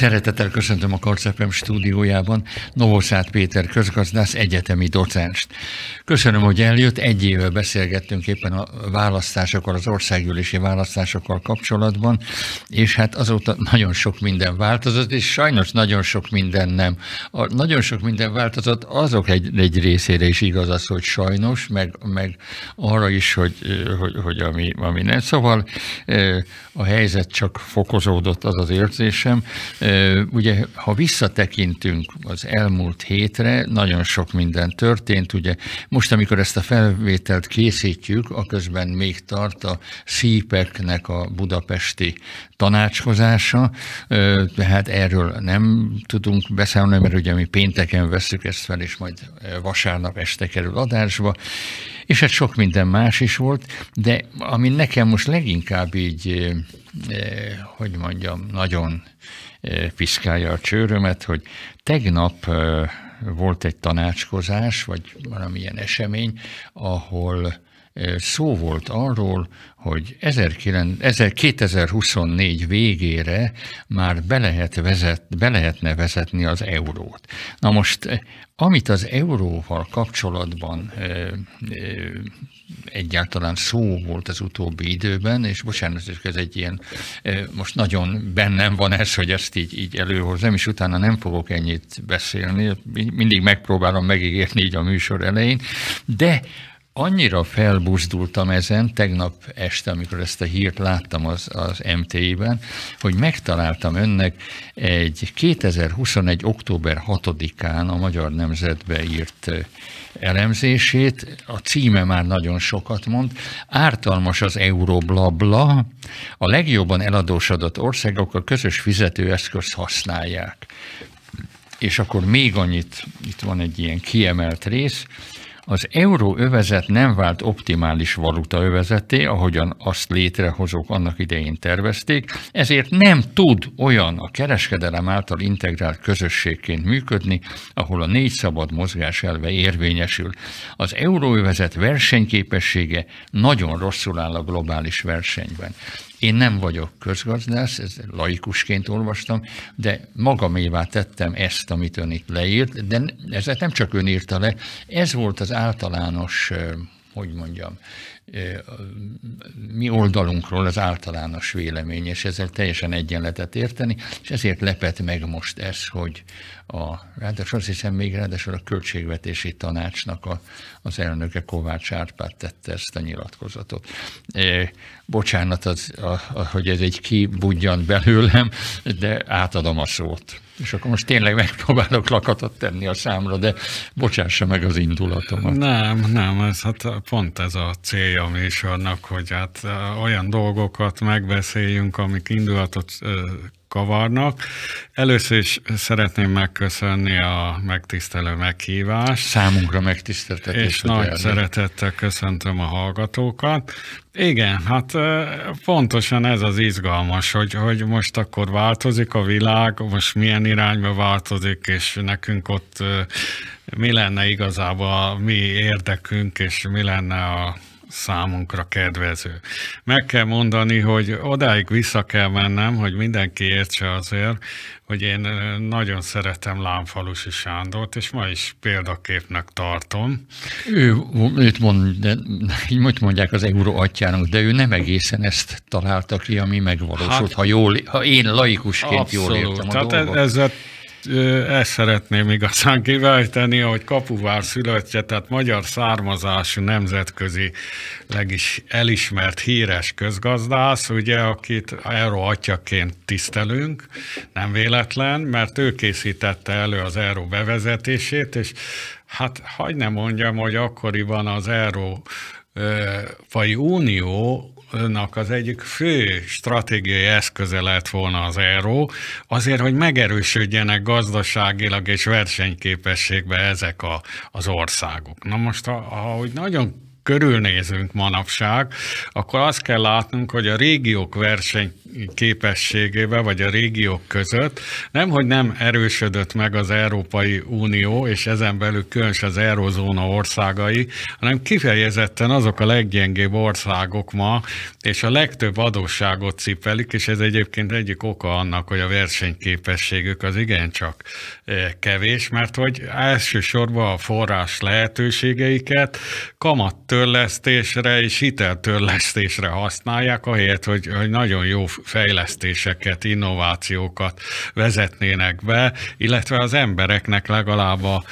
Szeretettel köszöntöm a Karcepem stúdiójában Novoszát Péter közgazdász egyetemi docenst. Köszönöm, hogy eljött. Egy éve beszélgettünk éppen a választásokkal, az országgyűlési választásokkal kapcsolatban, és hát azóta nagyon sok minden változott, és sajnos nagyon sok minden nem. A nagyon sok minden változott, azok egy, egy részére is igaz az, hogy sajnos, meg, meg arra is, hogy, hogy, hogy ami, ami nem. Szóval a helyzet csak fokozódott, az az érzésem. Ugye, ha visszatekintünk az elmúlt hétre, nagyon sok minden történt. Ugye most, amikor ezt a felvételt készítjük, aközben még tart a szípeknek a budapesti tanácskozása, tehát erről nem tudunk beszámolni, mert ugye mi pénteken veszük ezt fel, és majd vasárnap este kerül adásba, és hát sok minden más is volt, de ami nekem most leginkább így, hogy mondjam, nagyon piszkálja a csőrömet, hogy tegnap volt egy tanácskozás, vagy valamilyen esemény, ahol szó volt arról, hogy 2024 végére már be, lehet vezet, be lehetne vezetni az eurót. Na most, amit az euróval kapcsolatban egyáltalán szó volt az utóbbi időben, és bocsánat, ez egy ilyen, most nagyon bennem van ez, hogy ezt így, így előhozom, és utána nem fogok ennyit beszélni, mindig megpróbálom megígérni így a műsor elején, de annyira felbuzdultam ezen tegnap este, amikor ezt a hírt láttam az, az MTI-ben, hogy megtaláltam önnek egy 2021. október 6-án a Magyar Nemzetbe írt elemzését. A címe már nagyon sokat mond. Ártalmas az euróblabla. A legjobban eladósodott országok a közös fizetőeszköz használják. És akkor még annyit, itt van egy ilyen kiemelt rész, az euróövezet nem vált optimális valutaövezeté, ahogyan azt létrehozók annak idején tervezték, ezért nem tud olyan a kereskedelem által integrált közösségként működni, ahol a négy szabad mozgás elve érvényesül. Az euróövezet versenyképessége nagyon rosszul áll a globális versenyben. Én nem vagyok közgazdász, ez laikusként olvastam, de magamévá tettem ezt, amit ön itt leírt, de ezet nem csak ön írta le, ez volt az általános, hogy mondjam, mi oldalunkról az általános vélemény, és ezzel teljesen egyenletet érteni, és ezért lepett meg most ez, hogy, a, ráadásul azt hiszem még ráadásul a Költségvetési Tanácsnak a, az elnöke Kovács Árpád tette ezt a nyilatkozatot. E, bocsánat, az, a, a, hogy ez egy kibudjan belőlem, de átadom a szót. És akkor most tényleg megpróbálok lakatot tenni a számra, de bocsássa meg az indulatomat. Nem, nem, ez hát pont ez a célja a műsornak, hogy hát olyan dolgokat megbeszéljünk, amik indulatot kavarnak. Először is szeretném megköszönni a megtisztelő meghívást. Számunkra megtiszteltetés. És nagy elni. szeretettel köszöntöm a hallgatókat. Igen, hát pontosan ez az izgalmas, hogy, hogy most akkor változik a világ, most milyen irányba változik, és nekünk ott mi lenne igazából a mi érdekünk, és mi lenne a számunkra kedvező. Meg kell mondani, hogy odáig vissza kell mennem, hogy mindenki értse azért, hogy én nagyon szeretem Lámfalusi Sándort, és ma is példaképnek tartom. Ő, őt mond, de, hogy mondják az euró atyának, de ő nem egészen ezt találta ki, ami megvalósult, hát, ha, jól, ha én laikusként abszolút, jól értem a tehát dolgot. a ezt szeretném igazán kivejteni, hogy Kapuvár szülöttje, tehát magyar származású nemzetközi legis elismert híres közgazdász, ugye, akit Euró atyaként tisztelünk, nem véletlen, mert ő készítette elő az Euró bevezetését, és hát hagyj ne mondjam, hogy akkoriban az Euró Európai Uniónak az egyik fő stratégiai eszköze lett volna az euró, azért, hogy megerősödjenek gazdaságilag és versenyképességbe ezek a, az országok. Na most, ahogy ha úgy nagyon körülnézünk manapság, akkor azt kell látnunk, hogy a régiók képességével, vagy a régiók között nem, hogy nem erősödött meg az Európai Unió, és ezen belül különös az Eurozóna országai, hanem kifejezetten azok a leggyengébb országok ma, és a legtöbb adósságot cipelik, és ez egyébként egyik oka annak, hogy a versenyképességük az igencsak eh, kevés, mert hogy elsősorban a forrás lehetőségeiket kamat törlesztésre és hiteltörlesztésre használják, ahelyett, hogy, hogy nagyon jó fejlesztéseket, innovációkat vezetnének be, illetve az embereknek legalább a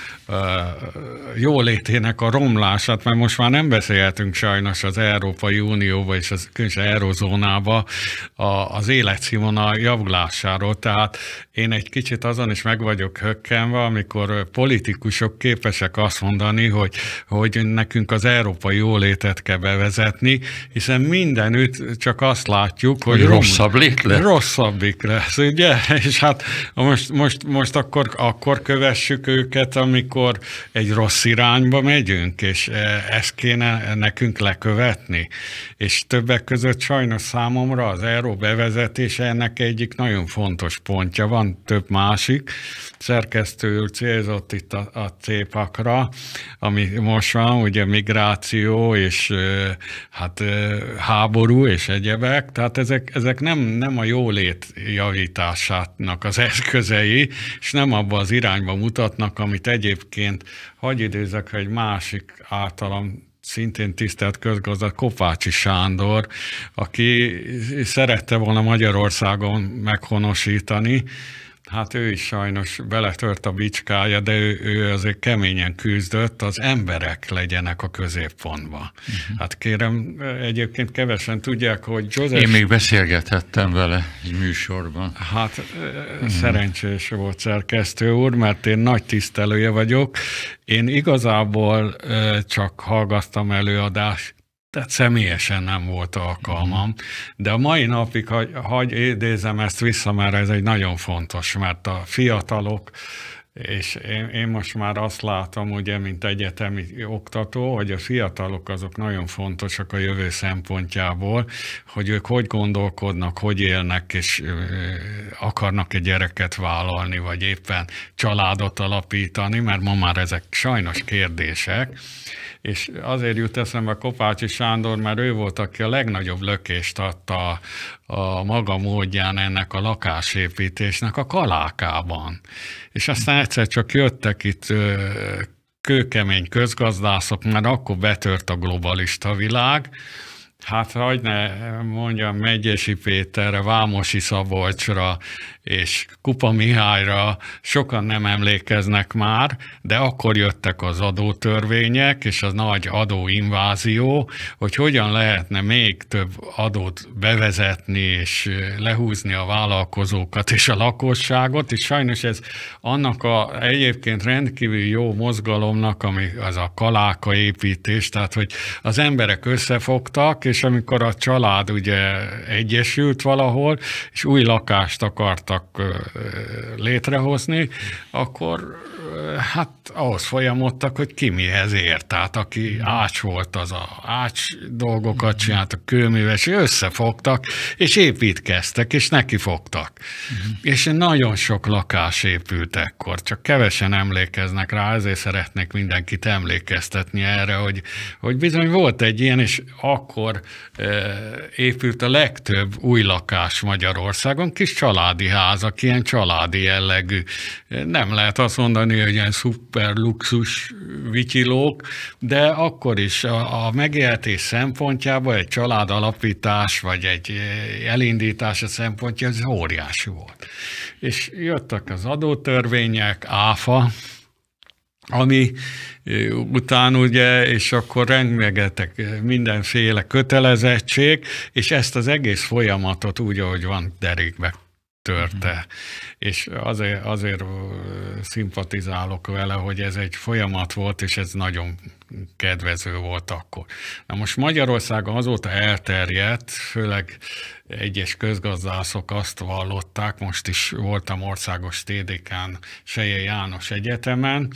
jólétének a romlását, mert most már nem beszélhetünk sajnos az Európai Unióba és az különösen Eurozónába a, az életszínvonal javulásáról. Tehát én egy kicsit azon is meg vagyok hökkenve, amikor politikusok képesek azt mondani, hogy, hogy nekünk az Európai jólétet kell bevezetni, hiszen mindenütt csak azt látjuk, hogy, hogy rosszabbik lesz. Rosszabbik lesz, ugye? És hát most, most, most akkor, akkor kövessük őket, amikor egy rossz irányba megyünk, és e, ezt kéne nekünk lekövetni. És többek között sajnos számomra az euró bevezetése ennek egyik nagyon fontos pontja. Van több másik. Szerkesztőül célzott itt a, a cépakra, ami most van, ugye migráció, migráció, és hát háború és egyebek, tehát ezek, ezek nem, nem a jólét javításának az eszközei, és nem abba az irányba mutatnak, amit egyébként, hagyj idézek egy másik általam szintén tisztelt közgazdat Kopácsi Sándor, aki szerette volna Magyarországon meghonosítani, Hát ő is sajnos beletört a bicskája, de ő, ő azért keményen küzdött, az emberek legyenek a középpontban. Uh-huh. Mhm. Hát kérem, egyébként kevesen tudják, hogy Joseph... Én még beszélgethettem vele egy műsorban. Hát uh-huh. szerencsés volt szerkesztő úr, mert én nagy tisztelője vagyok. Én igazából csak hallgattam előadást, tehát személyesen nem volt alkalmam. Mhm. De a mai napig, hagy, hagy idézem ezt vissza, mert ez egy nagyon fontos, mert a fiatalok, és én, én most már azt látom, ugye, mint egyetemi oktató, hogy a fiatalok azok nagyon fontosak a jövő szempontjából, hogy ők hogy gondolkodnak, hogy élnek, és akarnak egy gyereket vállalni, vagy éppen családot alapítani, mert ma már ezek sajnos kérdések, és azért jut eszembe Kopácsi Sándor, mert ő volt, aki a legnagyobb lökést adta a, a maga módján ennek a lakásépítésnek a kalákában. És aztán egyszer csak jöttek itt kőkemény közgazdászok, mert akkor betört a globalista világ, Hát hagyd ne mondjam Megyesi Péterre, Vámosi Szabolcsra, és Kupa Mihályra sokan nem emlékeznek már, de akkor jöttek az adótörvények, és az nagy adóinvázió, hogy hogyan lehetne még több adót bevezetni, és lehúzni a vállalkozókat és a lakosságot, és sajnos ez annak a egyébként rendkívül jó mozgalomnak, ami az a kaláka építés, tehát hogy az emberek összefogtak, és amikor a család ugye egyesült valahol, és új lakást akartak akartak létrehozni, akkor hát ahhoz folyamodtak, hogy ki mihez ért. Tehát aki ács volt, az a ács dolgokat mhm. csinált, a kőműves, összefogtak, és építkeztek, és neki fogtak. Uh-huh. Mhm. És nagyon sok lakás épült ekkor, csak kevesen emlékeznek rá, ezért szeretnék mindenkit emlékeztetni erre, hogy, hogy bizony volt egy ilyen, és akkor épült a legtöbb új lakás Magyarországon, kis családi ház házak ilyen családi jellegű. Nem lehet azt mondani, hogy ilyen szuper luxus vityilók, de akkor is a, a megélhetés szempontjából egy család alapítás, vagy egy eh, elindítása szempontja, ez óriási volt. És jöttek az adótörvények, áfa, ami eh, után ugye, és akkor rengetek eh, mindenféle kötelezettség, és ezt az egész folyamatot úgy, ahogy van, derékbe törte. Uh-huh. És azért, azért szimpatizálok vele, hogy ez egy folyamat volt, és ez nagyon kedvező volt akkor. Na most Magyarországon azóta elterjedt, főleg egyes közgazdászok azt vallották, most is voltam országos TDK-n, Seje János Egyetemen,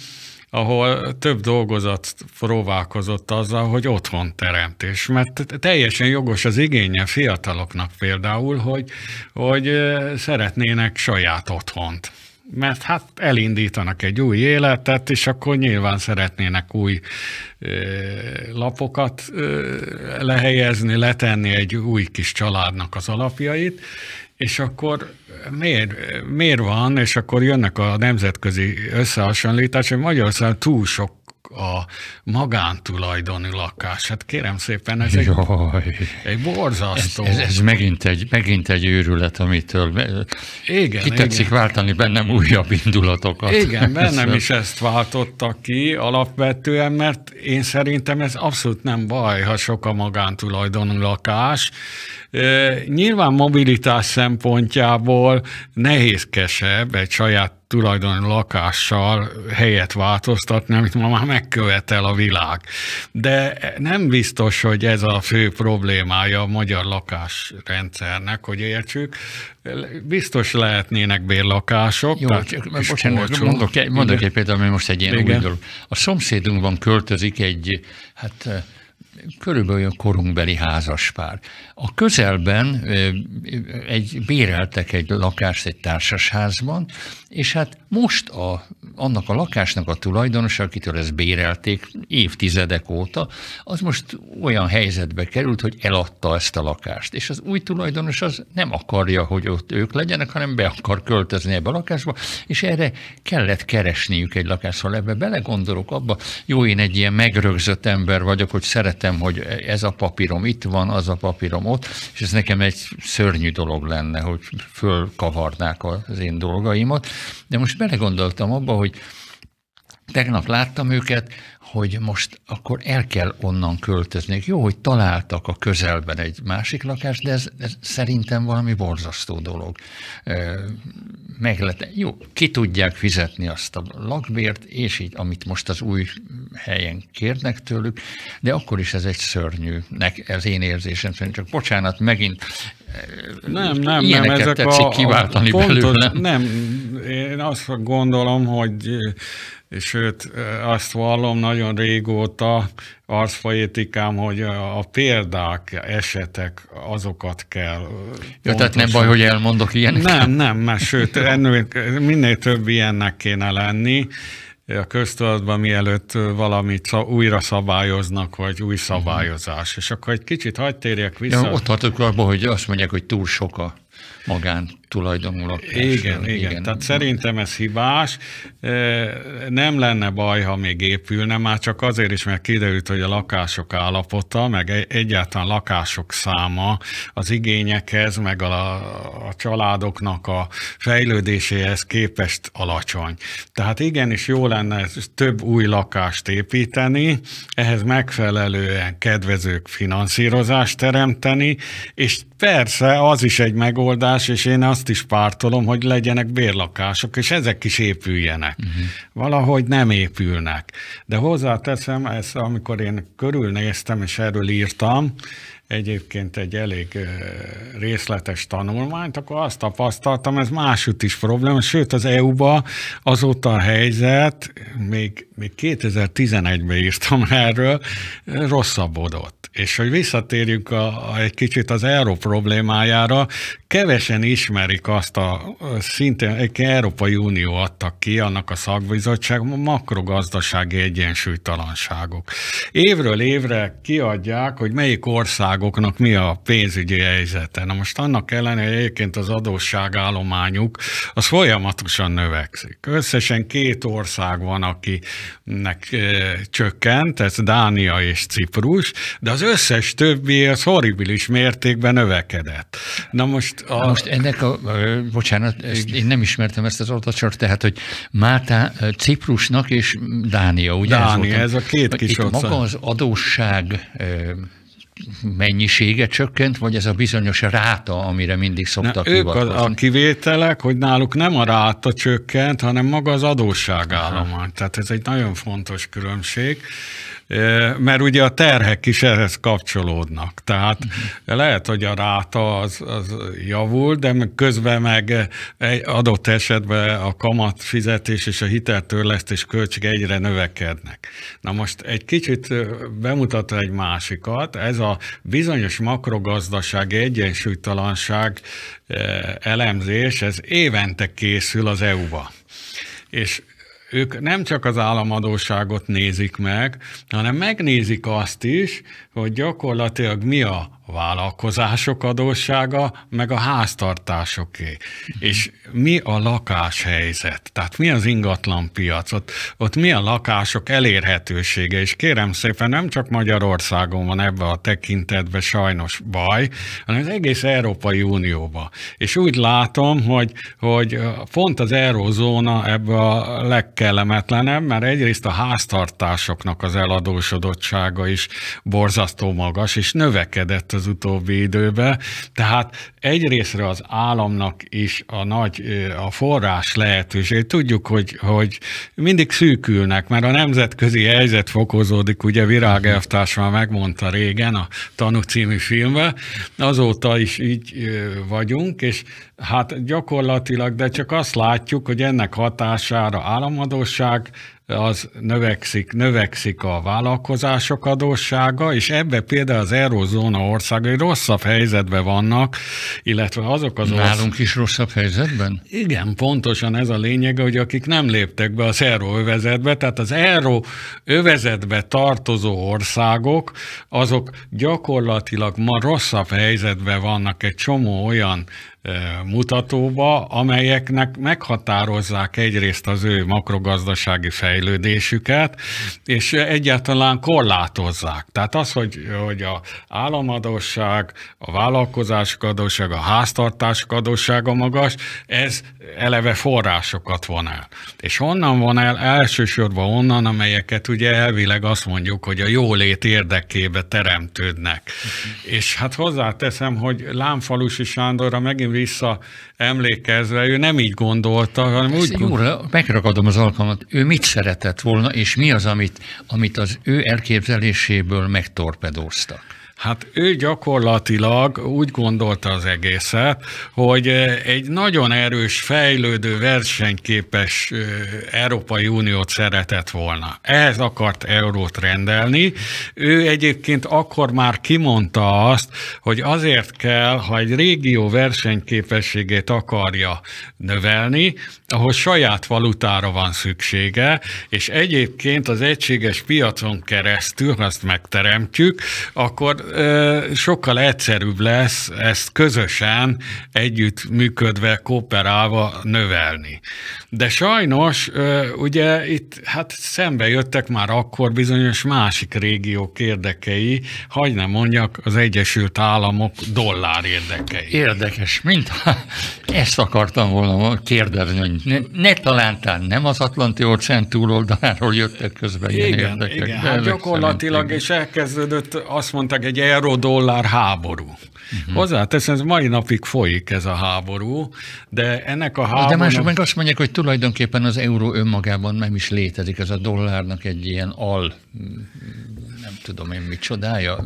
ahol több dolgozat próbálkozott azzal, hogy otthon teremtés. Mert teljesen jogos az igénye fiataloknak például, hogy, hogy szeretnének saját otthont mert hát elindítanak egy új életet, és akkor nyilván szeretnének új lapokat lehelyezni, letenni egy új kis családnak az alapjait, és akkor miért, miért van, és akkor jönnek a nemzetközi összehasonlítás, hogy Magyarországon túl sok a magántulajdoni lakás. Hát kérem szépen, ez Jaj. egy, egy borzasztó. Ez, ez, ez megint, egy, megint egy őrület, amitől igen, ki tetszik igen. váltani bennem újabb indulatokat. Igen, bennem is ezt váltotta ki alapvetően, mert én szerintem ez abszolút nem baj, ha sok a magántulajdoni lakás, Nyilván mobilitás szempontjából nehézkesebb egy saját tulajdon lakással helyet változtatni, amit ma már megkövetel a világ. De nem biztos, hogy ez a fő problémája a magyar lakásrendszernek, hogy értsük. Biztos lehetnének bérlakások. Jó, tehát csak, mondok, egy, mondok egy példát, ami most egy ilyen Igen. új dolog. A szomszédunkban költözik egy, hát körülbelül olyan korunkbeli házaspár. A közelben egy, béreltek egy lakást egy társasházban, és hát most a, annak a lakásnak a tulajdonos, akitől ezt bérelték évtizedek óta, az most olyan helyzetbe került, hogy eladta ezt a lakást. És az új tulajdonos az nem akarja, hogy ott ők legyenek, hanem be akar költözni ebbe a lakásba, és erre kellett keresniük egy lakást. Szóval ebbe belegondolok abba, jó, én egy ilyen megrögzött ember vagyok, hogy szeretem, hogy ez a papírom itt van, az a papírom ott, és ez nekem egy szörnyű dolog lenne, hogy fölkavarnák az én dolgaimat. De most belegondoltam abba, hogy tegnap láttam őket, hogy most akkor el kell onnan költözni. Jó, hogy találtak a közelben egy másik lakást, de ez, ez szerintem valami borzasztó dolog. Meg lehet, jó, ki tudják fizetni azt a lakbért, és így, amit most az új helyen kérnek tőlük, de akkor is ez egy szörnyű, nek, ez én érzésem szerint, csak bocsánat, megint nem, nem, nem, ezek tetszik a, kiváltani a pontot, belőle. Nem, én azt gondolom, hogy és őt azt vallom nagyon régóta arcfajétikám, hogy a példák, esetek, azokat kell. Ja, tehát nem baj, hogy elmondok ilyeneket? Nem, nem, mert sőt, ennél, minél több ilyennek kéne lenni a köztudatban, mielőtt valamit újra szabályoznak, vagy új mhm. szabályozás. És akkor egy kicsit hagyd térjek vissza. Ja, ott tartok abban, hogy azt mondják, hogy túl sok a magán tulajdonú lakásról. Igen, igen, igen. Tehát szerintem ez hibás. Nem lenne baj, ha még épülne, már csak azért is, mert kiderült, hogy a lakások állapota, meg egyáltalán lakások száma az igényekhez, meg a, a családoknak a fejlődéséhez képest alacsony. Tehát igenis jó lenne több új lakást építeni, ehhez megfelelően kedvezők finanszírozást teremteni, és persze az is egy megoldás, és én azt azt is pártolom, hogy legyenek bérlakások, és ezek is épüljenek. Uh-huh. Valahogy nem épülnek. De hozzáteszem, ezt amikor én körülnéztem, és erről írtam, egyébként egy elég részletes tanulmányt, akkor azt tapasztaltam, ez másút is probléma, sőt az EU-ba azóta a helyzet, még, még 2011-ben írtam erről, rosszabbodott. És hogy visszatérjünk a, a, egy kicsit az euró problémájára, kevesen ismerik azt a szintén egy Európai Unió adta ki annak a szakbizottság makrogazdasági egyensúlytalanságok. Évről évre kiadják, hogy melyik ország országoknak mi a pénzügyi helyzete. Na most annak ellenére, hogy egyébként az adósságállományuk az folyamatosan növekszik. Összesen két ország van, akinek e, csökkent, ez Dánia és Ciprus, de az összes többi az horribilis mértékben növekedett. Na most, a... Na most ennek a, eh, bocsánat, ezt én nem ismertem ezt az adatsort, tehát, hogy máta eh, Ciprusnak és Dánia, ugye? Dánia, ez, ez a két kis Itt maga az adósság mennyisége csökkent, vagy ez a bizonyos ráta, amire mindig szoktak Na, ők a, a kivételek, hogy náluk nem a ráta csökkent, hanem maga az adósságállomány. Tehát ez egy nagyon fontos különbség mert ugye a terhek is ehhez kapcsolódnak. Tehát uh-huh. lehet, hogy a ráta az, az javul, de közben meg egy adott esetben a kamat fizetés és a hiteltörlesztés költség egyre növekednek. Na most egy kicsit bemutatva egy másikat, ez a bizonyos makrogazdasági egyensúlytalanság elemzés, ez évente készül az EU-ba. És ők nem csak az államadóságot nézik meg, hanem megnézik azt is, hogy gyakorlatilag mi a vállalkozások adóssága, meg a háztartásoké. Mm. És mi a lakáshelyzet? Tehát mi az ingatlan piac? Ott, ott mi a lakások elérhetősége? És kérem szépen, nem csak Magyarországon van ebbe a tekintetbe sajnos baj, hanem az egész Európai Unióban. És úgy látom, hogy, hogy font az eurozóna ebbe a legkellemetlenebb, mert egyrészt a háztartásoknak az eladósodottsága is borzasztó magas, és növekedett az az utóbbi időben. Tehát egyrésztre az államnak is a nagy a forrás lehetőség. Tudjuk, hogy, hogy mindig szűkülnek, mert a nemzetközi helyzet fokozódik, ugye Virág mhm. elvtárs már megmondta régen a Tanú című filmben, azóta is így vagyunk, és hát gyakorlatilag, de csak azt látjuk, hogy ennek hatására államadóság az növekszik, növekszik a vállalkozások adóssága, és ebbe például az eurozóna országai rosszabb helyzetben vannak, illetve azok az... Nálunk is rosszabb helyzetben? Igen, pontosan ez a lényege, hogy akik nem léptek be az euróövezetbe, tehát az euróövezetbe tartozó országok, azok gyakorlatilag ma rosszabb helyzetben vannak egy csomó olyan mutatóba, amelyeknek meghatározzák egyrészt az ő makrogazdasági fejlődésüket, és egyáltalán korlátozzák. Tehát az, hogy, hogy a államadóság, a vállalkozások adóssága, a háztartások adóssága magas, ez eleve forrásokat von el. És honnan von el? Elsősorban onnan, amelyeket ugye elvileg azt mondjuk, hogy a jólét érdekébe teremtődnek. Uh-huh. És hát hozzáteszem, hogy Lámfalusi Sándorra megint vissza emlékezve, ő nem így gondolta, hanem úgy gondolta. megragadom az alkalmat. Ő mit szeretett volna, és mi az, amit, amit az ő elképzeléséből megtorpedóztak? Hát ő gyakorlatilag úgy gondolta az egészet, hogy egy nagyon erős, fejlődő, versenyképes Európai Uniót szeretett volna. Ehhez akart eurót rendelni. Ő egyébként akkor már kimondta azt, hogy azért kell, ha egy régió versenyképességét akarja növelni, ahhoz saját valutára van szüksége, és egyébként az egységes piacon keresztül, ha ezt megteremtjük, akkor sokkal egyszerűbb lesz ezt közösen, együtt működve, kooperálva növelni. De sajnos ugye itt hát szembe jöttek már akkor bizonyos másik régiók érdekei, hagyj nem mondjak az Egyesült Államok dollár érdekei. Érdekes, mint ezt akartam volna kérdezni, hogy ne, ne talán nem az Atlanti óceán túloldaláról jöttek közben igen, érdekek. Igen, hát gyakorlatilag, és elkezdődött, azt mondták, egy euró-dollár háború. Uh-huh. Hozzáteszem, ez mai napig folyik ez a háború, de ennek a háború... De mások meg azt mondják, hogy tulajdonképpen az euró önmagában nem is létezik, ez a dollárnak egy ilyen al tudom én mit csodája.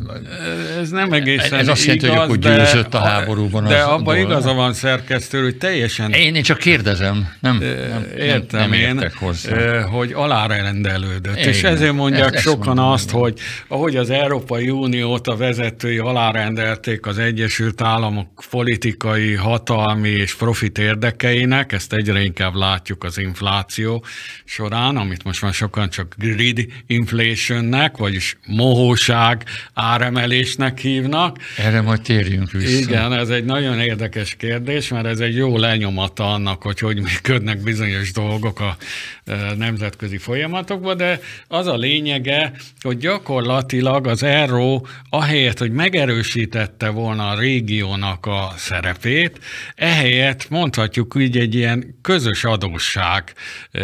Ez nem egészen Ez azt jelenti, hogy akkor győzött a háborúban. De az abban igaza van szerkesztő, hogy teljesen... Én, én csak kérdezem, nem, nem, értem nem, nem én, értek hozzá. hogy alárendelődött. Én, és ezért mondják ezt, sokan ezt azt, hogy ahogy az Európai Uniót a vezetői alárendelték az Egyesült Államok politikai, hatalmi és profit érdekeinek, ezt egyre inkább látjuk az infláció során, amit most már sokan csak grid inflationnek, vagyis mo mohóság áremelésnek hívnak. Erre majd térjünk vissza. Igen, ez egy nagyon érdekes kérdés, mert ez egy jó lenyomata annak, hogy hogy működnek bizonyos dolgok a e, nemzetközi folyamatokban, de az a lényege, hogy gyakorlatilag az ERO ahelyett, hogy megerősítette volna a régiónak a szerepét, ehelyett mondhatjuk így egy ilyen közös adósság e,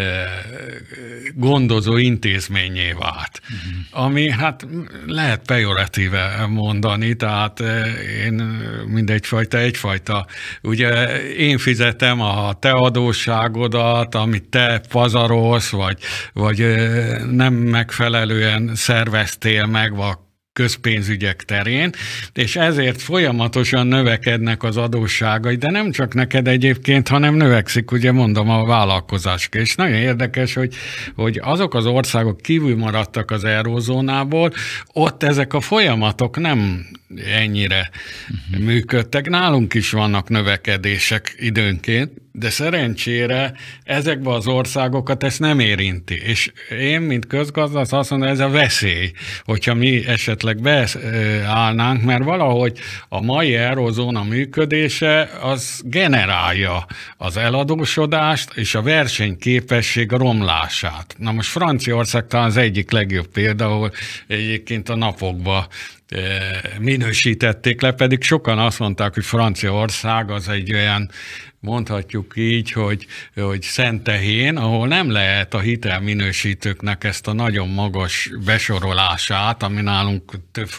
gondozó intézményé vált, uh-huh. ami hát lehet pejoratíve mondani, tehát eh, én eh, mindegyfajta, egyfajta. Ugye én fizetem a te adósságodat, amit te pazarolsz, vagy, vagy eh, nem megfelelően szerveztél meg, vagy közpénzügyek terén, és ezért folyamatosan növekednek az adósságai, de nem csak neked egyébként, hanem növekszik, ugye mondom, a vállalkozás. És nagyon érdekes, hogy, hogy azok az országok kívül maradtak az eurozónából, ott ezek a folyamatok nem ennyire uh-huh. működtek. Nálunk is vannak növekedések időnként, de szerencsére ezekben az országokat ezt nem érinti. És én, mint közgazdász azt mondom, ez a veszély, hogyha mi esetleg beállnánk, mert valahogy a mai eurozóna működése az generálja az eladósodást és a versenyképesség romlását. Na most Franciaország talán az egyik legjobb példa, ahol egyébként a napokban e, minősítették le, pedig sokan azt mondták, hogy Franciaország az egy olyan mondhatjuk így, hogy, hogy Szentehén, ahol nem lehet a hitelminősítőknek ezt a nagyon magas besorolását, ami nálunk több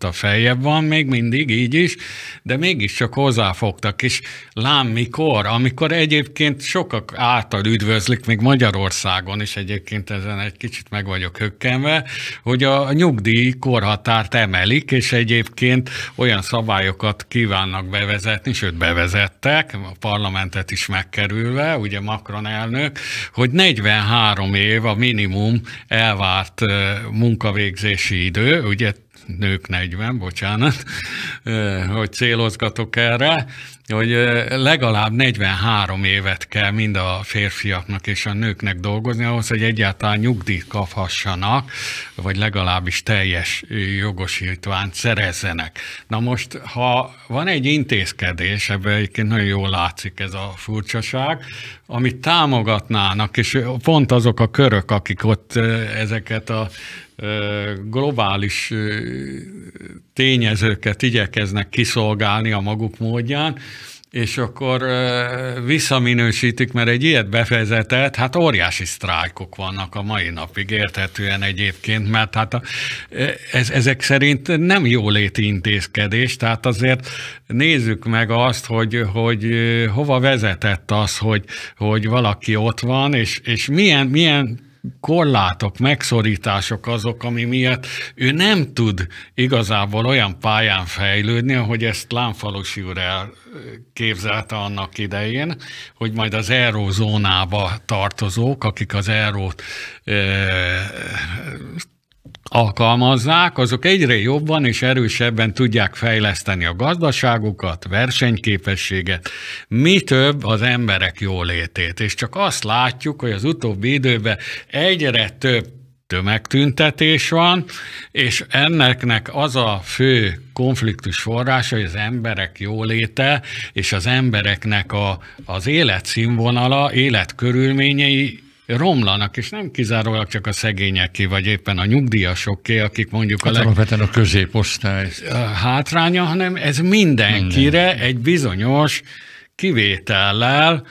a feljebb van, még mindig így is, de mégiscsak hozzáfogtak, és lám mikor, amikor egyébként sokak által üdvözlik, még Magyarországon is egyébként ezen egy kicsit meg vagyok hökkenve, hogy a nyugdíj korhatárt emelik, és egyébként olyan szabályokat kívánnak bevezetni, sőt bevezettek, a parlamentet is megkerülve, ugye Macron elnök, hogy 43 év a minimum elvárt munkavégzési idő, ugye nők 40, bocsánat, hogy célozgatok erre, hogy legalább 43 évet kell mind a férfiaknak és a nőknek dolgozni ahhoz, hogy egyáltalán nyugdíjt kaphassanak, vagy legalábbis teljes jogosítványt szerezzenek. Na most, ha van egy intézkedés, ebben egyébként nagyon jól látszik ez a furcsaság, amit támogatnának, és pont azok a körök, akik ott ezeket a globális tényezőket igyekeznek kiszolgálni a maguk módján, és akkor visszaminősítik, mert egy ilyet befejezetet, hát óriási sztrájkok vannak a mai napig érthetően egyébként, mert hát a, ez, ezek szerint nem jóléti intézkedés, tehát azért nézzük meg azt, hogy, hogy hova vezetett az, hogy, hogy valaki ott van, és, és milyen, milyen korlátok, megszorítások azok, ami miatt ő nem tud igazából olyan pályán fejlődni, ahogy ezt Lámfalos úr elképzelte annak idején, hogy majd az zónába tartozók, akik az eurót e, alkalmazzák, azok egyre jobban és erősebben tudják fejleszteni a gazdaságukat, versenyképességet, mi több az emberek jólétét. És csak azt látjuk, hogy az utóbbi időben egyre több tömegtüntetés van, és enneknek az a fő konfliktus forrása, hogy az emberek jóléte és az embereknek a, az életszínvonala, életkörülményei romlanak, és nem kizárólag csak a szegényeké, vagy éppen a nyugdíjasoké, akik mondjuk hát a, leg... alapvetően a középosztály hátránya, hanem ez mindenkire Minden. egy bizonyos kivétellel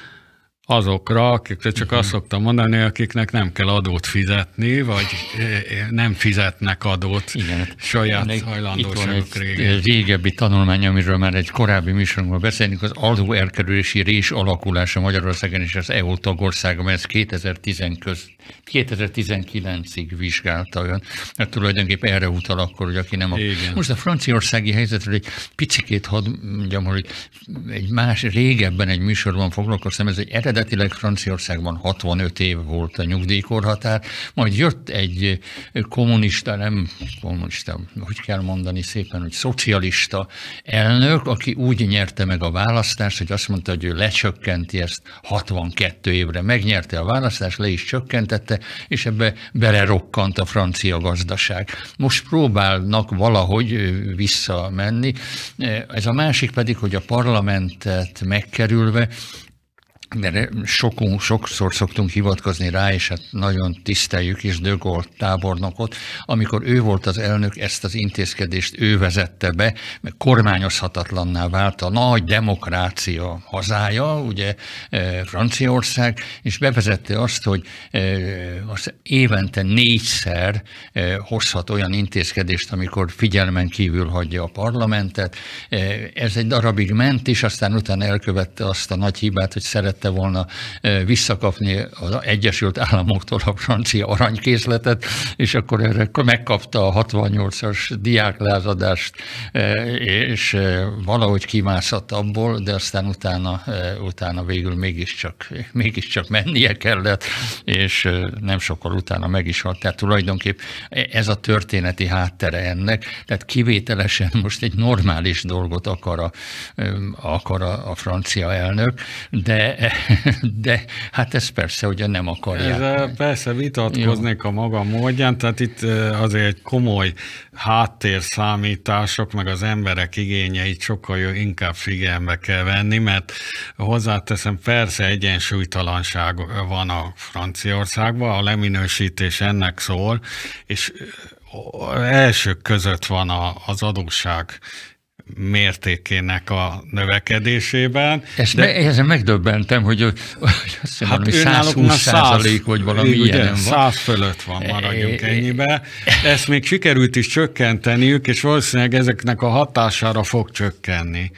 azokra, akikre csak mhm. azt szoktam mondani, akiknek nem kell adót fizetni, vagy e, e, nem fizetnek adót Igen, hát saját hajlandóságok régen. régebbi tanulmány, amiről már egy korábbi műsorunkban beszélünk, az adó elkerülési rés alakulása Magyarországon és az EU tagországban, ez 2010 köz 2019-ig vizsgálta olyan, Hát tulajdonképpen erre utal akkor, hogy aki nem a... Igen. Most a franciaországi helyzetről egy picikét hadd mondjam, hogy egy más, régebben egy műsorban foglalkoztam, ez egy eredetileg Franciaországban 65 év volt a nyugdíjkorhatár, majd jött egy kommunista, nem kommunista, hogy kell mondani szépen, hogy szocialista elnök, aki úgy nyerte meg a választást, hogy azt mondta, hogy ő lecsökkenti ezt 62 évre. Megnyerte a választást, le is csökkentett, vezette, és ebbe belerokkant a francia gazdaság. Most próbálnak valahogy visszamenni. Ez a másik pedig, hogy a parlamentet megkerülve de sokunk, sokszor szoktunk hivatkozni rá, és hát nagyon tiszteljük is De Gaulle tábornokot. Amikor ő volt az elnök, ezt az intézkedést ő vezette be, mert kormányozhatatlanná vált a nagy demokrácia hazája, ugye eh, Franciaország, és bevezette azt, hogy eh, az évente négyszer eh, hozhat olyan intézkedést, amikor figyelmen kívül hagyja a parlamentet. Ez egy darabig ment is, aztán utána elkövette azt a nagy hibát, hogy szeret szerette volna visszakapni az Egyesült Államoktól a francia aranykészletet, és akkor erre megkapta a 68-as diáklázadást, és valahogy kimászott abból, de aztán utána, utána végül mégiscsak, mégiscsak mennie kellett, és nem sokkal utána meg is halt. Tehát tulajdonképp ez a történeti háttere ennek, tehát kivételesen most egy normális dolgot akar a, akar a, a francia elnök, de de, de hát ez persze ugye nem akarják. Ez, persze vitatkoznék Jó. a maga módján, tehát itt azért egy komoly háttérszámítások, meg az emberek igényeit sokkal inkább figyelme kell venni, mert hozzáteszem, persze egyensúlytalanság van a Franciaországban, a leminősítés ennek szól, és elsők között van az adósság mértékének a növekedésében. Ezt de... me, ezen megdöbbentem, hogy, hogy azt hiszem, hát valami 120 százalék, vagy valami ugye, ilyen van. 100 fölött van, maradjunk ennyibe. Ezt még sikerült is csökkenteniük, és valószínűleg ezeknek a hatására fog csökkenni.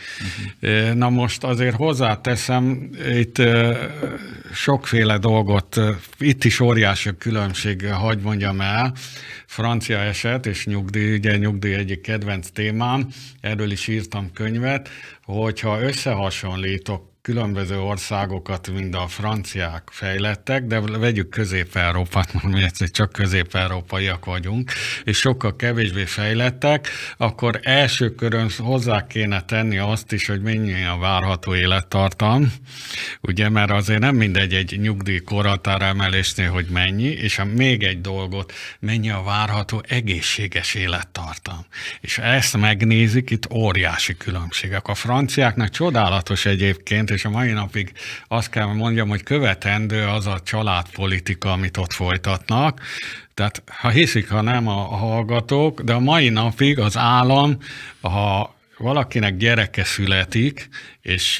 Uh-huh. Na most azért hozzáteszem, itt sokféle dolgot, itt is óriási különbség, hagy mondjam el, francia eset, és nyugdíj, ugye nyugdíj egyik kedvenc témám, erről is írtam könyvet, hogyha összehasonlítok különböző országokat, mind a franciák fejlettek, de vegyük Közép-Európát, mert mi egyszer csak közép-európaiak vagyunk, és sokkal kevésbé fejlettek, akkor első körön hozzá kéne tenni azt is, hogy mennyi a várható élettartam, ugye, mert azért nem mindegy egy nyugdíj korhatár emelésnél, hogy mennyi, és ha még egy dolgot, mennyi a várható egészséges élettartam. És ezt megnézik, itt óriási különbségek. A franciáknak csodálatos egyébként, és a mai napig azt kell mondjam, hogy követendő az a családpolitika, amit ott folytatnak. Tehát ha hiszik, ha nem a hallgatók, de a mai napig az állam, ha valakinek gyereke születik, és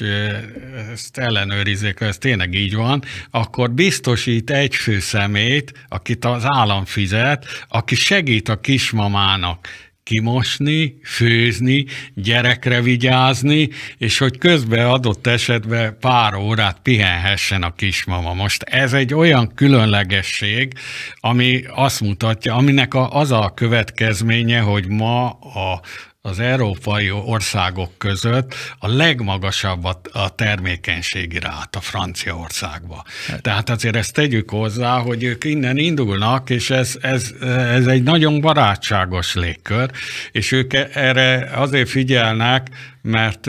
ezt ellenőrizzék, ez tényleg így van, akkor biztosít egy főszemét, akit az állam fizet, aki segít a kismamának kimosni, főzni, gyerekre vigyázni, és hogy közben adott esetben pár órát pihenhessen a kismama. Most ez egy olyan különlegesség, ami azt mutatja, aminek az a következménye, hogy ma a az európai országok között a legmagasabb a, a termékenységi ráta Franciaországba. Hát. Tehát azért ezt tegyük hozzá, hogy ők innen indulnak, és ez, ez, ez egy nagyon barátságos légkör, és ők erre azért figyelnek, mert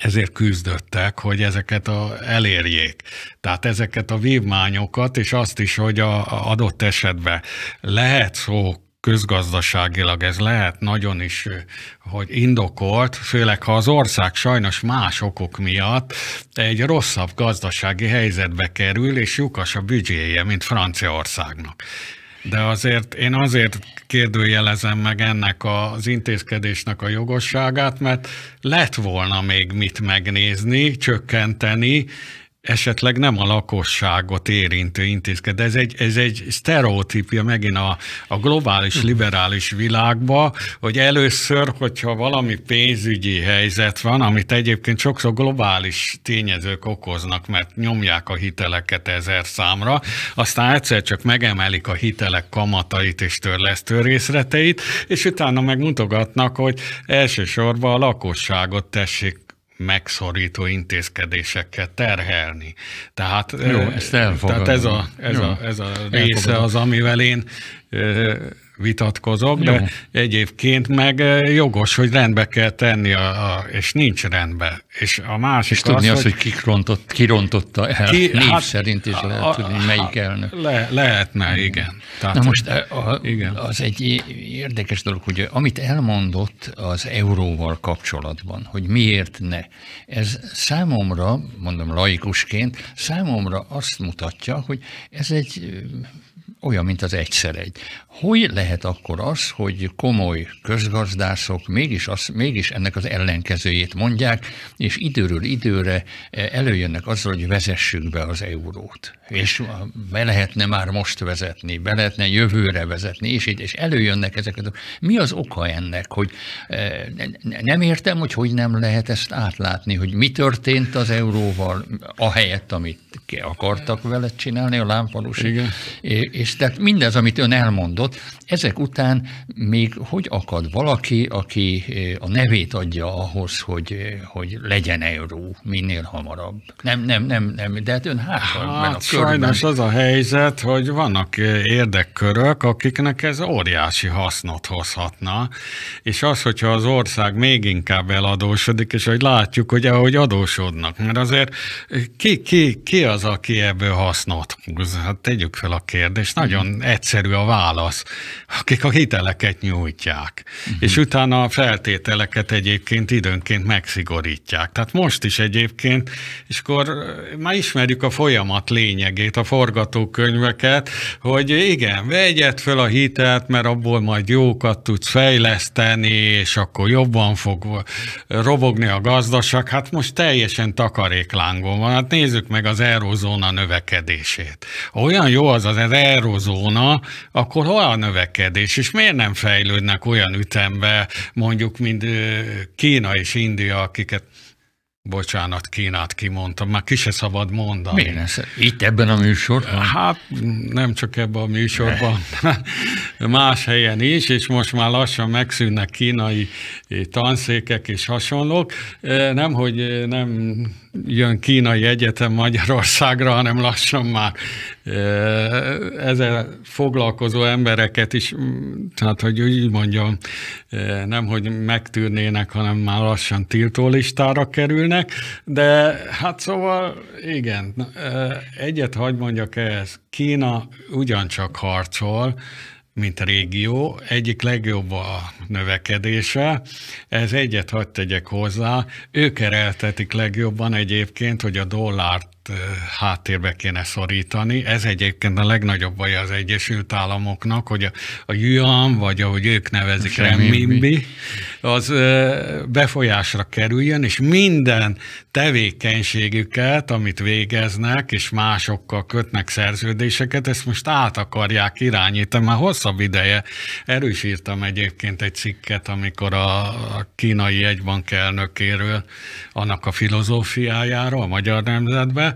ezért küzdöttek, hogy ezeket a, elérjék. Tehát ezeket a vívmányokat, és azt is, hogy a, a adott esetben lehet szó közgazdaságilag ez lehet nagyon is, hogy indokolt, főleg ha az ország sajnos más okok miatt egy rosszabb gazdasági helyzetbe kerül, és lyukas a büdzséje, mint Franciaországnak. De azért én azért kérdőjelezem meg ennek az intézkedésnek a jogosságát, mert lett volna még mit megnézni, csökkenteni, esetleg nem a lakosságot érintő intézkedés. Ez egy, ez egy sztereotípia megint a, a globális hm. liberális világba, hogy először, hogyha valami pénzügyi helyzet van, amit egyébként sokszor globális tényezők okoznak, mert nyomják a hiteleket ezer számra, aztán egyszer csak megemelik a hitelek kamatait és törlesztő részleteit, és utána megmutogatnak, hogy elsősorban a lakosságot tessék megszorító intézkedésekkel terhelni. Tehát, Jó, ezt elfogadom. tehát ez a, ez Jó. a, ez a része az, amivel én vitatkozok, Jó. de egyébként meg eh, jogos, hogy rendbe kell tenni, a, a, és nincs rendbe. És a másik és tudni az, azt, hogy, hogy kikrontott, kirontotta el, ki, név hát, szerint is a, lehet a, tudni, melyik elnök. Le, lehetne, igen. Tehát, Na most eh, a, igen. az egy érdekes dolog, hogy amit elmondott az euróval kapcsolatban, hogy miért ne, ez számomra, mondom laikusként, számomra azt mutatja, hogy ez egy olyan, mint az egyszer egy. Hogy lehet akkor az, hogy komoly közgazdászok mégis, az, mégis ennek az ellenkezőjét mondják, és időről időre e, előjönnek azzal, hogy vezessük be az eurót. És be lehetne már most vezetni, be lehetne jövőre vezetni, és, és előjönnek ezek. Mi az oka ennek, hogy e, nem értem, hogy hogy nem lehet ezt átlátni, hogy mi történt az euróval, ahelyett, amit akartak vele csinálni a lámfalusi, és tehát mindez, amit ön elmondott, ezek után még hogy akad valaki, aki eh, a nevét adja ahhoz, hogy, eh, hogy legyen euró minél hamarabb? Nem, nem, nem, nem, de hát ön hát, Hát a sajnos körben. az a helyzet, hogy vannak eh, érdekkörök, akiknek ez óriási hasznot hozhatna, és az, hogyha az ország még inkább eladósodik, és hogy látjuk, hogy ahogy adósodnak, mert azért ki, ki, ki az, aki ebből hasznot húz? Hát tegyük fel a kérdést, nagyon egyszerű a válasz, akik a hiteleket nyújtják. Uh-huh. És utána a feltételeket egyébként időnként megszigorítják. Tehát most is egyébként, és akkor eh, már ismerjük a folyamat lényegét, a forgatókönyveket, hogy igen, vegyed fel a hitelt, mert abból majd jókat tudsz fejleszteni, és akkor jobban fog eh, robogni a gazdaság. Hát most teljesen takaréklángon van. Hát nézzük meg az eurozóna növekedését. Olyan jó az az euró eurozóna, akkor hol a növekedés, és miért nem fejlődnek olyan ütembe, mondjuk, mint Kína és India, akiket Bocsánat, Kínát kimondtam, már ki se szabad mondani. Miért ez? Itt ebben a műsorban? Hát nem csak ebben a műsorban, más helyen is, és most már lassan megszűnnek kínai tanszékek és hasonlók. Nem, hogy nem jön kínai egyetem Magyarországra, hanem lassan már ezzel foglalkozó embereket is, tehát hogy úgy mondjam, nem hogy megtűrnének, hanem már lassan tiltó listára kerülnek, de hát szóval igen, egyet hagyd mondjak ehhez, Kína ugyancsak harcol, mint régió, egyik legjobb a növekedése. Ez egyet hagyd tegyek hozzá, ők ereltetik legjobban egyébként, hogy a dollárt háttérbe kéne szorítani. Ez egyébként a legnagyobb baj az Egyesült Államoknak, hogy a, a yuan, vagy ahogy ők nevezik, renminbi, az befolyásra kerüljön, és minden tevékenységüket, amit végeznek, és másokkal kötnek szerződéseket, ezt most át akarják irányítani. Már hosszabb ideje erősírtam egyébként egy cikket, amikor a kínai egybank elnökéről, annak a filozófiájáról a magyar nemzetben.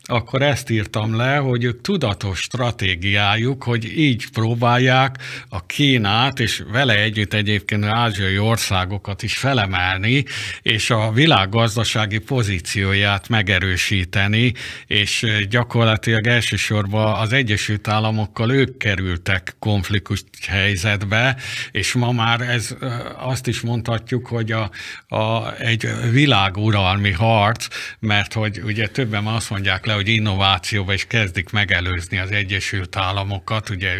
akkor ezt írtam le, hogy ők tudatos stratégiájuk, hogy így próbálják a Kínát, és vele együtt egyébként az ázsiai országokat is felemelni, és a világgazdasági pozícióját megerősíteni, és eh, gyakorlatilag elsősorban az Egyesült Államokkal ők kerültek konfliktus helyzetbe, és ma már ez eh, azt is mondhatjuk, hogy a, a, egy világuralmi harc, mert hogy ugye többen azt mondják le, hogy innovációba is kezdik megelőzni az Egyesült Államokat, ugye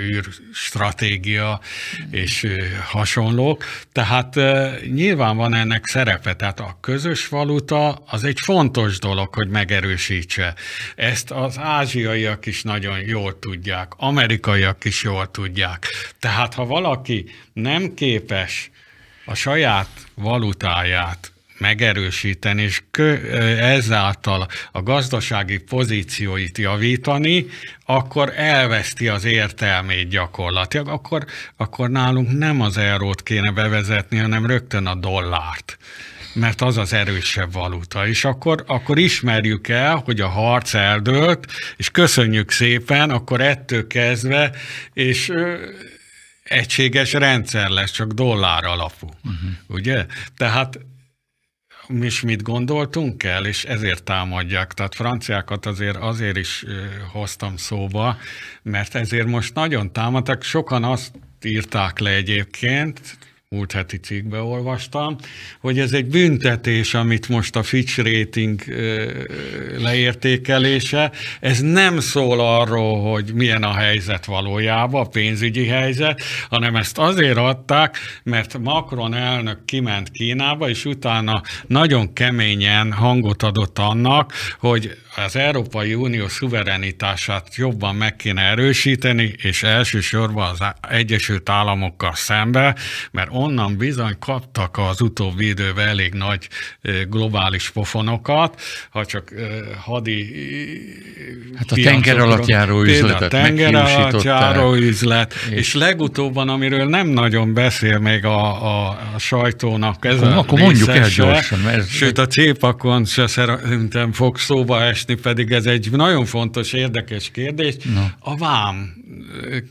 stratégia és hasonlók. Tehát nyilván van ennek szerepe, tehát a közös valuta az egy fontos dolog, hogy megerősítse. Ezt az ázsiaiak is nagyon jól tudják, amerikaiak is jól tudják. Tehát ha valaki nem képes a saját valutáját megerősíteni, és kö, ezáltal a gazdasági pozícióit javítani, akkor elveszti az értelmét gyakorlatilag. Akkor, akkor nálunk nem az eurót kéne bevezetni, hanem rögtön a dollárt mert az az erősebb valuta. És akkor, akkor ismerjük el, hogy a harc eldőlt, és köszönjük szépen, akkor ettől kezdve, és ö, egységes rendszer lesz, csak dollár alapú. Uh-huh. Ugye? Tehát mi is mit gondoltunk el, és ezért támadják. Tehát franciákat azért azért is hoztam szóba, mert ezért most nagyon támadtak. Sokan azt írták le egyébként, múlt heti cikkbe olvastam, hogy ez egy büntetés, amit most a Fitch Rating leértékelése, ez nem szól arról, hogy milyen a helyzet valójában, a pénzügyi helyzet, hanem ezt azért adták, mert Macron elnök kiment Kínába, és utána nagyon keményen hangot adott annak, hogy az Európai Unió szuverenitását jobban meg kéne erősíteni, és elsősorban az Egyesült Államokkal szembe, mert onnan bizony kaptak az utóbbi időben elég nagy globális pofonokat, ha csak hadi... Hát a tenger alatt járó üzletet A tenger alatt járó üzlet, és, és legutóbban, amiről nem nagyon beszél még a, a, a sajtónak ez akkor, a Akkor mondjuk el gyorsan. Mert... Sőt, a cépakon se szerintem fog szóba esni, pedig ez egy nagyon fontos, érdekes kérdés. Na. A vám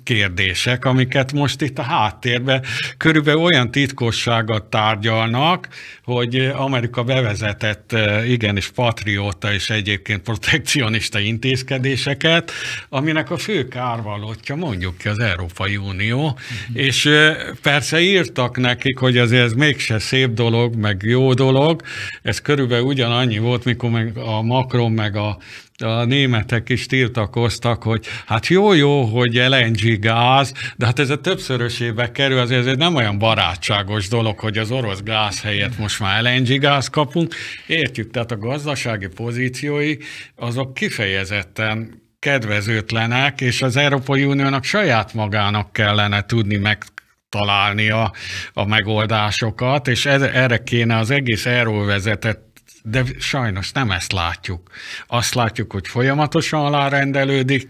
kérdések, amiket most itt a háttérben körülbelül olyan titkosságot tárgyalnak, hogy Amerika bevezetett eh, igenis patrióta és egyébként protekcionista intézkedéseket, aminek a fő kárvalótja mondjuk ki az Európai Unió, uh-huh. és eh, persze írtak nekik, hogy azért ez mégse szép dolog, meg jó dolog, ez körülbelül ugyanannyi volt, mikor meg a Macron meg a a németek is tiltakoztak, hogy hát jó-jó, hogy LNG gáz, de hát ez a többszörösébe kerül, azért ez egy nem olyan barátságos dolog, hogy az orosz gáz helyett most már LNG gáz kapunk. Értjük, tehát a gazdasági pozíciói azok kifejezetten kedvezőtlenek, és az Európai Uniónak saját magának kellene tudni meg találni a, a megoldásokat, és ez, erre kéne az egész euróvezetet de sajnos nem ezt látjuk. Azt látjuk, hogy folyamatosan alárendelődik,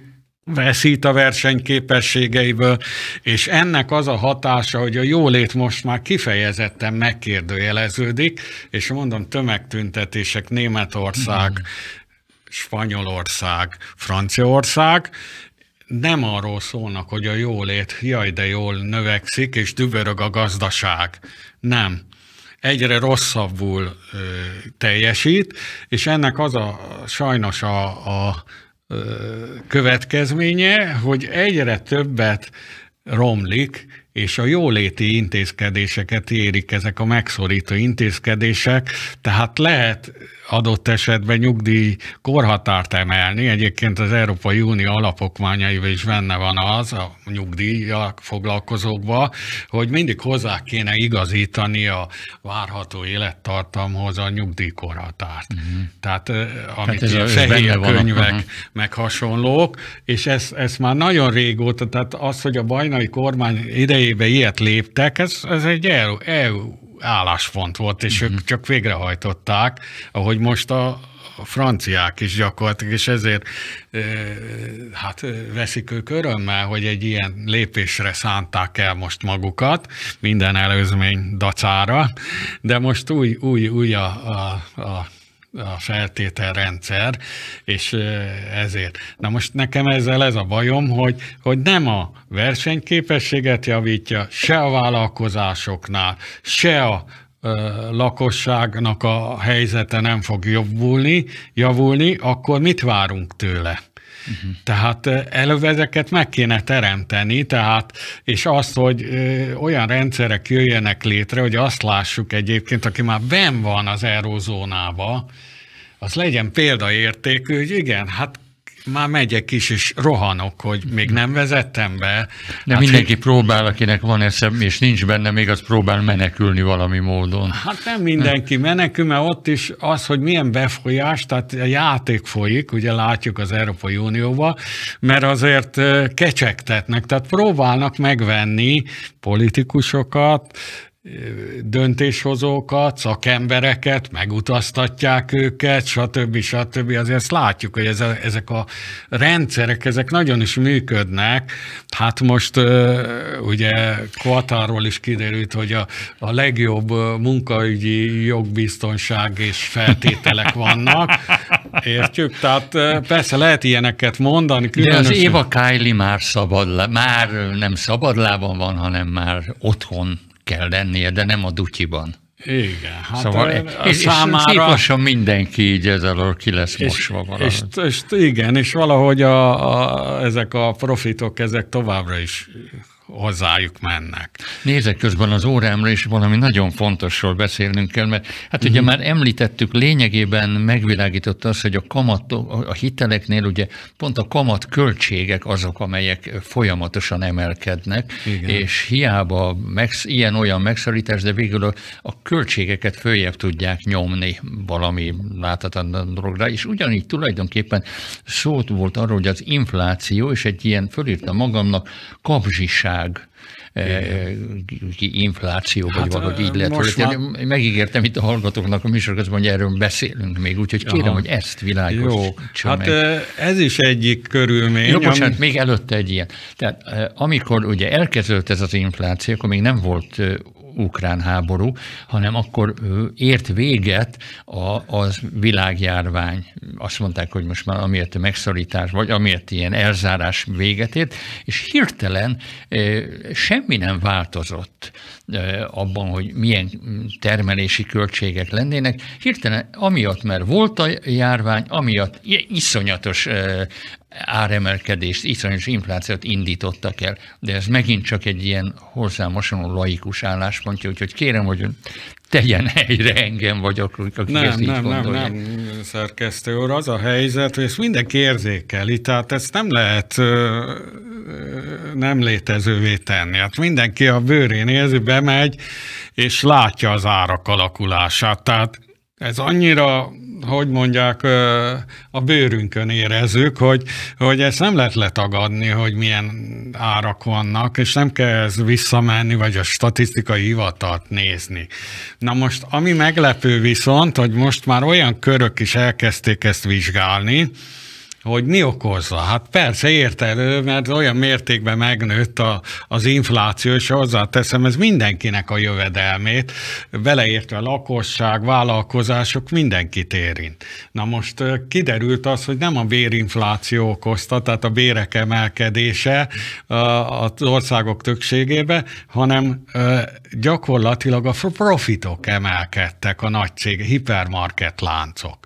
veszít a versenyképességeiből, és ennek az a hatása, hogy a jólét most már kifejezetten megkérdőjeleződik, és mondom, tömegtüntetések Németország, mm. Spanyolország, Franciaország, nem arról szólnak, hogy a jólét, jaj de jól növekszik, és dübörög a gazdaság. Nem egyre rosszabbul ö, teljesít, és ennek az a sajnos a, a ö, következménye, hogy egyre többet romlik, és a jóléti intézkedéseket érik ezek a megszorító intézkedések, tehát lehet adott esetben nyugdíj korhatárt emelni. Egyébként az Európai Unió alapokmányaival is benne van az a nyugdíjak foglalkozókba, hogy mindig hozzá kéne igazítani a várható élettartamhoz a nyugdíjkorhatárt. Uh-huh. Mhm. Tehát amit Tehát ez a fehér könyvek, uh-huh. Mhm. meg hasonlók, és ez, ez már nagyon régóta, tehát az, hogy a bajnai kormány idei éve ilyet léptek, ez, ez egy EU, EU álláspont volt, és mm-hmm. ők mhm. csak végrehajtották, ahogy most a, franciák is gyakorlatilag, és ezért hát veszik ők örömmel, hogy egy ilyen lépésre szánták el most magukat, minden előzmény dacára, de most új, új, új a, a, a a feltételrendszer, és ezért. Na most nekem ezzel ez a bajom, hogy, hogy nem a versenyképességet javítja, se a vállalkozásoknál, se a lakosságnak a helyzete nem fog jobbulni, javulni, akkor mit várunk tőle? Uh-huh. Tehát előbb ezeket meg kéne teremteni, tehát, és az, hogy ö, olyan rendszerek jöjjenek létre, hogy azt lássuk egyébként, aki már benn van az eurózónába, az legyen példaértékű, hogy igen, hát már megyek is, és rohanok, hogy még nem vezettem be. De hát mindenki hogy... próbál, akinek van eszem, és nincs benne, még az próbál menekülni valami módon. Hát nem mindenki menekül, mert ott is az, hogy milyen befolyás, tehát a játék folyik, ugye látjuk az Európai Unióba, mert azért kecsegtetnek, tehát próbálnak megvenni politikusokat, döntéshozókat, szakembereket, megutaztatják őket, stb. stb. Azért ezt látjuk, hogy ez a, ezek a rendszerek, ezek nagyon is működnek. Hát most ugye Kvatáról is kiderült, hogy a, a legjobb munkaügyi jogbiztonság és feltételek vannak. Értjük? Tehát persze lehet ilyeneket mondani. Különösen. De az Éva Kylie már szabad, már nem szabadlában van, hanem már otthon kell lennie, de nem a dutyiban. Igen, hát szóval a, a és, számára... És mindenki így ez alól ki lesz és, mosva valahogy. És, és, igen, és valahogy a, a, ezek a profitok, ezek továbbra is hozzájuk mennek. Nézek közben az órámra, és valami nagyon fontosról beszélnünk kell, mert hát ugye mhm. már említettük, lényegében megvilágította azt, hogy a kamat, a hiteleknél ugye pont a kamat költségek azok, amelyek folyamatosan emelkednek, Igen. és hiába megsz, ilyen-olyan megszorítás, de végül a, a költségeket följebb tudják nyomni valami láthatatlan dologra, és ugyanígy tulajdonképpen szót volt arról, hogy az infláció, és egy ilyen fölírta magamnak kapzsiság, világ infláció, vagy hát, valahogy így lehet. Már... Megígértem itt a hallgatóknak a műsor közben, hogy erről beszélünk még, úgyhogy kérem, Aha. hogy ezt világos. Hát meg. ez is egyik körülmény. Jó, bocsánat, ami... még előtte egy ilyen. Tehát amikor ugye elkezdődött ez az infláció, akkor még nem volt ukrán háború, hanem akkor ért véget a, az világjárvány. Azt mondták, hogy most már amiért megszorítás, vagy amiért ilyen elzárás véget ért, és hirtelen semmi nem változott abban, hogy milyen termelési költségek lennének. Hirtelen amiatt, mert volt a járvány, amiatt iszonyatos áremelkedést, iszonyos inflációt indítottak el. De ez megint csak egy ilyen hozzám hasonló laikus álláspontja, úgyhogy kérem, hogy tegyen helyre engem, vagy akkor, akik nem, ezt így nem, gondolják. Nem, nem, szerkesztő úr, az a helyzet, hogy ezt mindenki érzékeli, tehát ezt nem lehet ö, nem létezővé tenni. Hát mindenki a bőrén érzi, bemegy, és látja az árak alakulását. Tehát ez annyira hogy mondják, a bőrünkön érezzük, hogy, hogy ezt nem lehet letagadni, hogy milyen árak vannak, és nem kell ez visszamenni, vagy a statisztikai hivatalt nézni. Na most, ami meglepő viszont, hogy most már olyan körök is elkezdték ezt vizsgálni, hogy mi okozza? Hát persze ért elő, mert olyan mértékben megnőtt a, az infláció, és hozzáteszem, ez mindenkinek a jövedelmét, beleértve a lakosság, vállalkozások, mindenkit érint. Na most kiderült az, hogy nem a bérinfláció okozta, tehát a bérek emelkedése az országok többségébe, hanem gyakorlatilag a profitok emelkedtek a nagy cég, hipermarket láncok.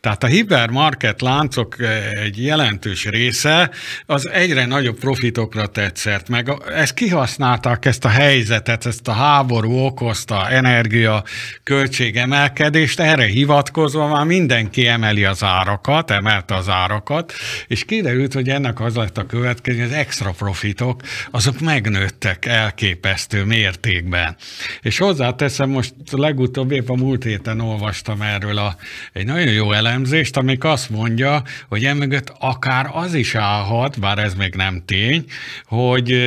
Tehát a hipermarket láncok egy jelentős része az egyre nagyobb profitokra tetszett, meg ezt kihasználták, ezt a helyzetet, ezt a háború okozta energia költségemelkedést, erre hivatkozva már mindenki emeli az árakat, emelte az árakat, és kiderült, hogy ennek az lett a következő, az extra profitok, azok megnőttek elképesztő mértékben. És hozzáteszem, most legutóbb épp a múlt héten olvastam erről a, egy nagyon jó elemzést, amik azt mondja, hogy ennek mögött akár az is állhat, bár ez még nem tény, hogy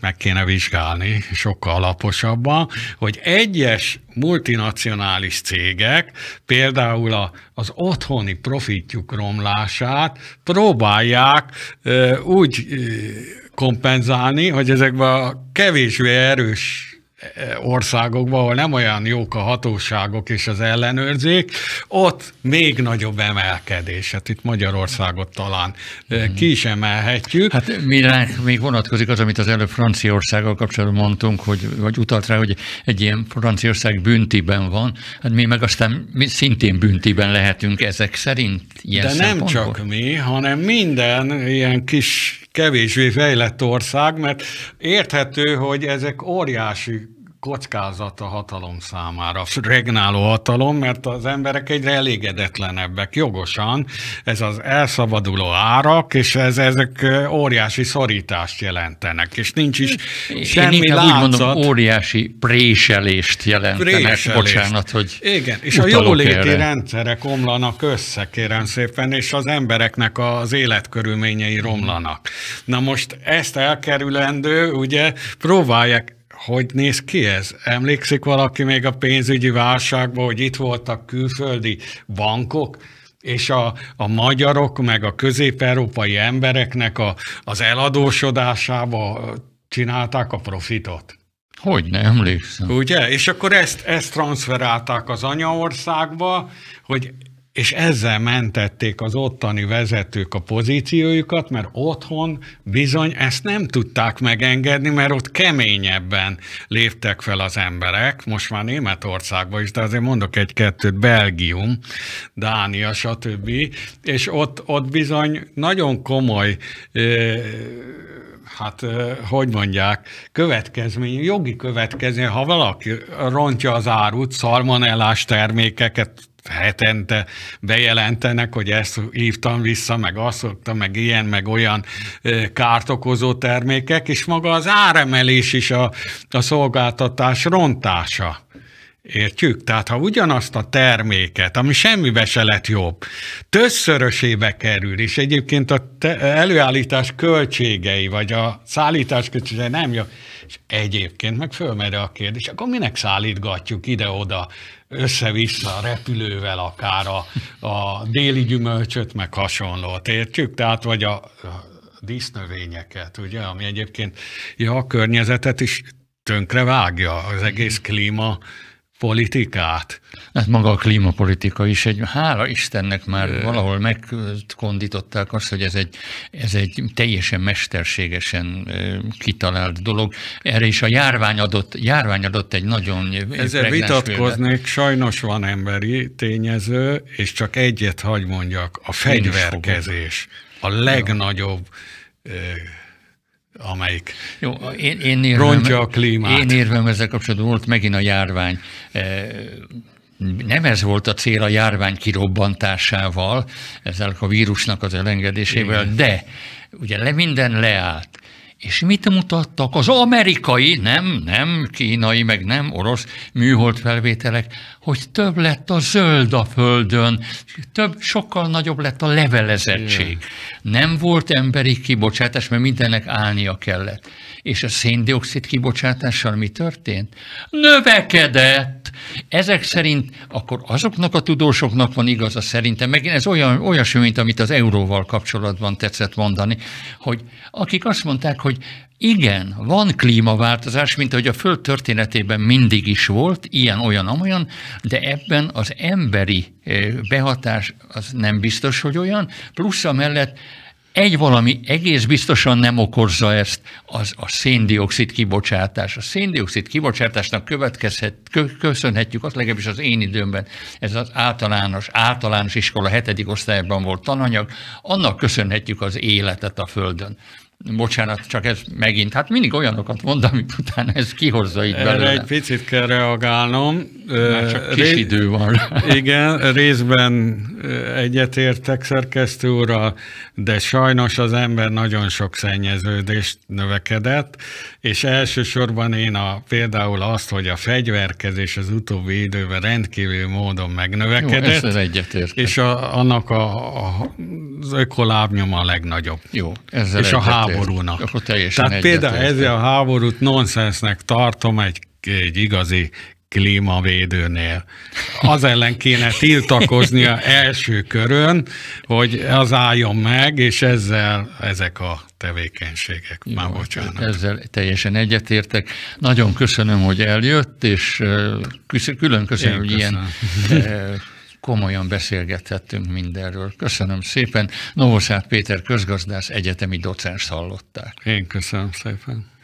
meg kéne vizsgálni sokkal alaposabban, hogy egyes multinacionális cégek például a, az otthoni profitjuk romlását próbálják úgy kompenzálni, hogy ezekben a kevésbé erős országokban, ahol nem olyan jók a hatóságok és az ellenőrzék, ott még nagyobb emelkedés. Hát itt Magyarországot talán hmm. ki is emelhetjük. Hát mire még vonatkozik az, amit az előbb Franciaországgal kapcsolatban mondtunk, hogy, vagy utalt rá, hogy egy ilyen Franciaország büntiben van, hát mi meg aztán mi szintén büntiben lehetünk ezek szerint ilyen De nem csak mi, hanem minden ilyen kis kevésbé fejlett ország, mert érthető, hogy ezek óriási kockázat a hatalom számára, regnáló hatalom, mert az emberek egyre elégedetlenebbek, jogosan. Ez az elszabaduló árak, és ez, ezek óriási szorítást jelentenek, és nincs is é, semmi Én látszat. úgy mondom, óriási préselést jelentenek, préselést. bocsánat, hogy Igen, és a jóléti erre. rendszerek omlanak össze, kérem szépen, és az embereknek az életkörülményei romlanak. Na most ezt elkerülendő, ugye próbálják hogy néz ki ez? Emlékszik valaki még a pénzügyi válságban, hogy itt voltak külföldi bankok, és a, a magyarok, meg a közép-európai embereknek a, az eladósodásába csinálták a profitot? Hogy ne emlékszem. Ugye? És akkor ezt, ezt transferálták az anyaországba, hogy és ezzel mentették az ottani vezetők a pozíciójukat, mert otthon bizony ezt nem tudták megengedni, mert ott keményebben léptek fel az emberek, most már Németországban is, de azért mondok egy-kettőt, Belgium, Dánia, stb. És ott, ott bizony nagyon komoly hát hogy mondják, következmény, jogi következmény, ha valaki rontja az árut, szalmonellás termékeket hetente bejelentenek, hogy ezt hívtam vissza, meg azt szoktam, meg ilyen, meg olyan kárt okozó termékek, és maga az áremelés is a, a szolgáltatás rontása. Értjük? Tehát ha ugyanazt a terméket, ami semmibe se lett jobb, többszörösébe kerül, és egyébként a te- előállítás költségei, vagy a szállítás költségei nem jó, és egyébként meg fölmerül a kérdés, akkor minek szállítgatjuk ide-oda, össze-vissza repülővel akár a, a déli gyümölcsöt, meg hasonlót, értjük? Tehát vagy a, a dísznövényeket, ugye, ami egyébként ja, a környezetet is tönkre vágja, az egész klíma politikát. Hát maga a klímapolitika is egy, hála Istennek már valahol megkondították azt, hogy ez egy, ez egy teljesen mesterségesen kitalált dolog. Erre is a járvány adott, járvány adott egy nagyon Ezzel vitatkoznék, példát. sajnos van emberi tényező, és csak egyet hagy mondjak, a fegyverkezés. A legnagyobb amelyik Jó, én, én érvem, rontja a klímát. Én érvem ezzel kapcsolatban volt megint a járvány. Eh, nem ez volt a cél a járvány kirobbantásával, ezzel a vírusnak az elengedésével, Igen. de ugye le minden leállt. És mit mutattak az amerikai, nem, nem kínai, meg nem orosz műhold felvételek, hogy több lett a zöld a földön, több, sokkal nagyobb lett a levelezettség. Igen. Nem volt emberi kibocsátás, mert mindennek állnia kellett. És a széndiokszid kibocsátással mi történt? Növekedett! Ezek szerint akkor azoknak a tudósoknak van igaza szerintem, megint ez olyan, olyasmi, mint amit az euróval kapcsolatban tetszett mondani, hogy akik azt mondták, hogy igen, van klímaváltozás, mint ahogy a Föld történetében mindig is volt, ilyen, olyan, amolyan, de ebben az emberi eh, behatás az nem biztos, hogy olyan, plusz amellett egy valami egész biztosan nem okozza ezt, az a széndiokszid kibocsátás. A széndiokszid kibocsátásnak következhet, köszönhetjük, azt legalábbis az én időmben, ez az általános, általános iskola hetedik osztályban volt tananyag, annak köszönhetjük az életet a Földön. Bocsánat, csak ez megint, hát mindig olyanokat mond, amit utána ez kihozza itt Erre egy picit kell reagálnom. Már csak kis Réz... idő van. Igen, részben egyetértek szerkesztő úrra, de sajnos az ember nagyon sok szennyeződést növekedett, és elsősorban én a, például azt, hogy a fegyverkezés az utóbbi időben rendkívül módon megnövekedett. Jó, egyetértek. És a, annak a, a, az ökolábnyoma a legnagyobb. Jó, ezzel És egyetért. a háborúnak. Akkor teljesen Tehát például ezért a háborút nonsensnek tartom egy, egy igazi klímavédőnél. Az ellen kéne tiltakoznia első körön, hogy az álljon meg, és ezzel ezek a tevékenységek. Jó, Már hát bocsánat. Ezzel teljesen egyetértek. Nagyon köszönöm, hogy eljött, és külön köszönöm, Én hogy köszönöm. ilyen komolyan beszélgethettünk mindenről. Köszönöm szépen. Novoszát Péter közgazdász egyetemi docens hallották. Én köszönöm szépen.